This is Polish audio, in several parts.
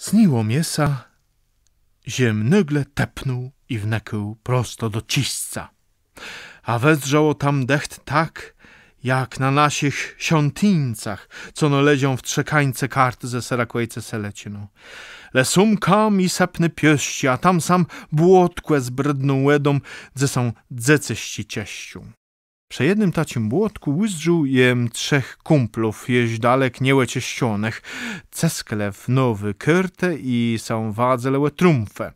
Sniło miesa, ziem nygle tepnął i wnykył prosto do ciśca. A wezrzało tam decht tak, jak na nasich świątyńcach, co no lezią w trzekańce kart ze serakłejce seleciną. Lesum kam i sepny pieści, a tam sam błotkłe z bredną łedą, ze są dzeceści cieścią. Przy jednym tacim błotku łyzdrzył jem trzech kumplów, jeź dalek niełecieścionych, cesklew, nowy, kyrte i sam wadzelełe trumfe.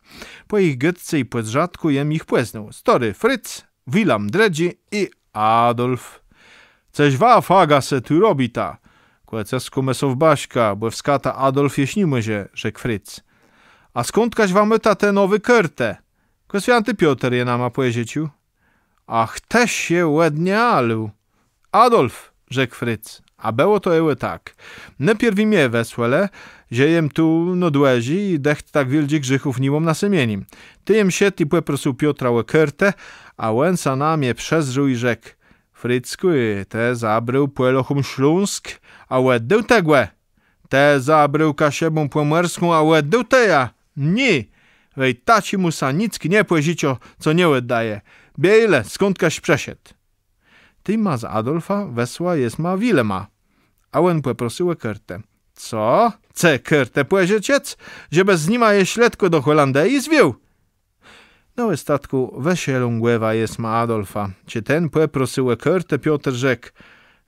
Po ich getce i płezrzatku jem ich płeznął. Story Fritz, Wilam, Dredzi i Adolf. Ceś wa faga se tu robi ta. Kłecesku mesow baśka, błewskata Adolf jeśnimy się, rzekł Fritz. A skąd kaś wam ta te nowy kyrte? Kwestianty Piotr je nama pojeziecił. Ach, też się ładnie alu. Adolf, rzekł Fryc, a było to eły tak. Najpierw imię wesłele, ziejem tu nodłezi i decht tak wieldzich grzychów niłom nasymienim. Tyjem się ty prosił Piotra łekerte, a łęsa na mnie przezrzył i rzekł. Frycku, te zabrył płelochum śląsk, a łeddeł tegłe. Te zabrył kasiebą płomerską, a łeddeł teja. Nie! wej taci musa nic nie płezicio, co nie oddaje. Biele, skądkaś przesiedł. Tyma z Adolfa wesła jest ma wilema. Ałen poprosiły kertę. Co? Ce kertę płezieciec? Że bez nima je śledko do Holandii zwił. Na statku wesielungłewa jest ma Adolfa. Czy ten poprosiły kertę Piotr rzekł.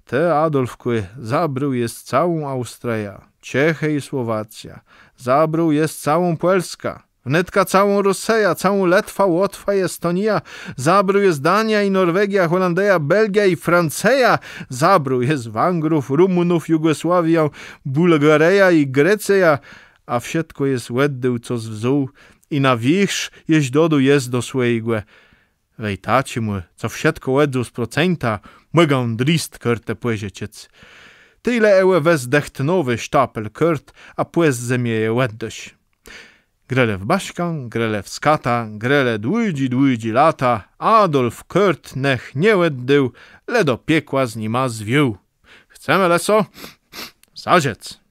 Te Adolfku zabrył jest całą Austria, Czechy i Słowacja. Zabrył jest całą Polska. Wnetka całą Rosję, całą Letwa, Łotwa Estonia. Zabru jest Dania i Norwegia, Holandia, Belgia i Francja. Zabru jest Węgrów, Rumunów, Jugosławia, Bułgaria i Grecja. A wszystko jest leddył, co z wzół. I na wichrz jeść dodu jest do słejgłe. Wejtacie mu, co wszystko ledzu z procenta, mogą drist kertę płyzieciec. Tyle ełe wez dechtnowy sztapel kurt, a płez zemieje leddość. Grelew Baśkan, Grelew Skata, Grele dłydzi dłydzi lata, Adolf Kurt nech nie łeddył, le do piekła z nima zwił. Chcemy leso? Sadziec!